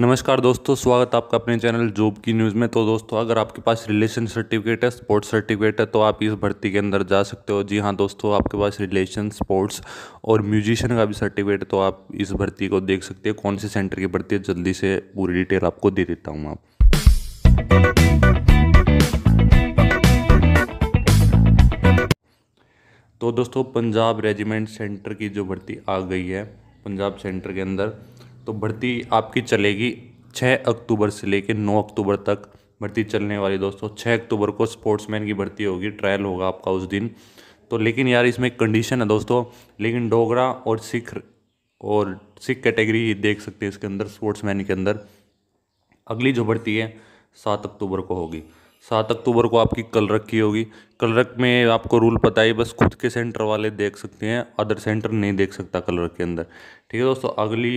नमस्कार दोस्तों स्वागत आपका अपने चैनल जॉब की न्यूज़ में तो दोस्तों अगर आपके पास रिलेशन सर्टिफिकेट है स्पोर्ट्स सर्टिफिकेट है तो आप इस भर्ती के अंदर जा सकते हो जी हाँ दोस्तों आपके पास रिलेशन स्पोर्ट्स और म्यूजिशियन का भी सर्टिफिकेट है तो आप इस भर्ती को देख सकते हो कौन से सेंटर की भर्ती है जल्दी से पूरी डिटेल आपको दे देता हूँ आप तो दोस्तों पंजाब रेजिमेंट सेंटर की जो भर्ती आ गई है पंजाब सेंटर के अंदर तो भर्ती आपकी चलेगी छः अक्टूबर से लेकर नौ अक्टूबर तक भर्ती चलने वाली दोस्तों छः अक्टूबर को स्पोर्ट्समैन की भर्ती होगी ट्रायल होगा आपका उस दिन तो लेकिन यार इसमें कंडीशन है दोस्तों लेकिन डोगरा और सिख और सिख कैटेगरी ही देख सकते हैं इसके अंदर स्पोर्ट्समैन के अंदर अगली जो भर्ती है सात अक्टूबर को होगी सात अक्टूबर को आपकी कलरक की होगी कलरक में आपको रूल पता ही बस खुद के सेंटर वाले देख सकते हैं अदर सेंटर नहीं देख सकता कलरक के अंदर ठीक है दोस्तों अगली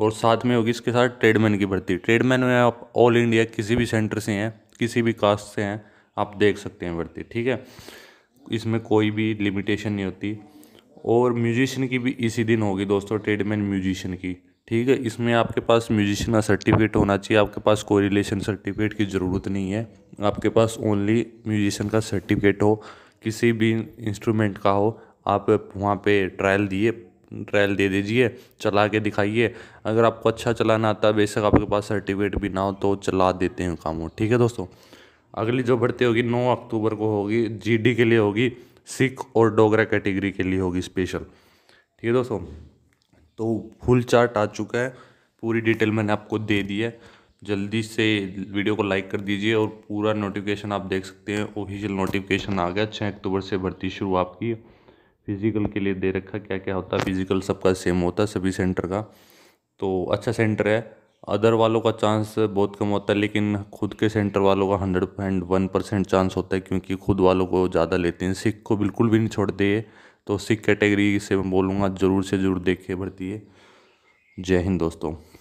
और साथ में होगी इसके साथ ट्रेडमैन की भर्ती ट्रेडमैन में आप ऑल इंडिया किसी भी सेंटर से हैं किसी भी कास्ट से हैं आप देख सकते हैं भर्ती ठीक है इसमें कोई भी लिमिटेशन नहीं होती और म्यूजिशियन की भी इसी दिन होगी दोस्तों ट्रेडमैन म्यूजिशियन की ठीक है इसमें आपके पास म्यूजिशियन का सर्टिफिकेट होना चाहिए आपके पास कोई रिलेशन सर्टिफिकेट की ज़रूरत नहीं है आपके पास ओनली म्यूजिशियन का सर्टिफिकेट हो किसी भी इंस्ट्रूमेंट का हो आप वहाँ पे ट्रायल दिए ट्रायल दे दीजिए चला के दिखाइए अगर आपको अच्छा चलाना आता है बेशक आपके पास सर्टिफिकेट भी ना हो तो चला देते हैं काम ठीक है दोस्तों अगली जो भर्ती होगी नौ अक्टूबर को होगी जी के लिए होगी सिख और डोगरा कैटेगरी के लिए होगी स्पेशल ठीक है दोस्तों तो फुल चार्ट आ चुका है पूरी डिटेल मैंने आपको दे दी है जल्दी से वीडियो को लाइक कर दीजिए और पूरा नोटिफिकेशन आप देख सकते हैं ऑफिशियल नोटिफिकेशन आ गया छः अक्टूबर से भर्ती शुरू आपकी फिज़िकल के लिए दे रखा क्या क्या होता है फिज़िकल सबका सेम होता है सभी सेंटर का तो अच्छा सेंटर है अदर वालों का चांस बहुत कम होता है लेकिन खुद के सेंटर वालों का hundred point one percent chance होता है क्योंकि खुद वालों को ज़्यादा लेते हैं सिख को बिल्कुल भी नहीं छोड़ते ये तो सिख कैटेगरी से मैं बोलूँगा ज़रूर से ज़रूर देखिए भरती है जय हिंद दोस्तों